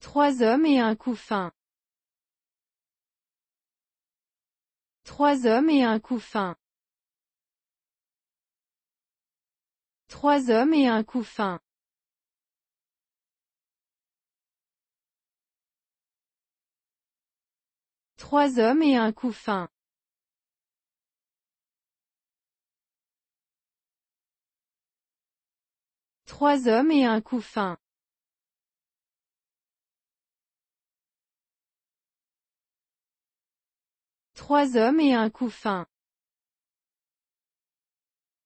Trois hommes et un couffin. Trois hommes et un couffin. Trois hommes et un couffin. Trois hommes et un couffin. Trois hommes et un couffin. Trois hommes et un couffin.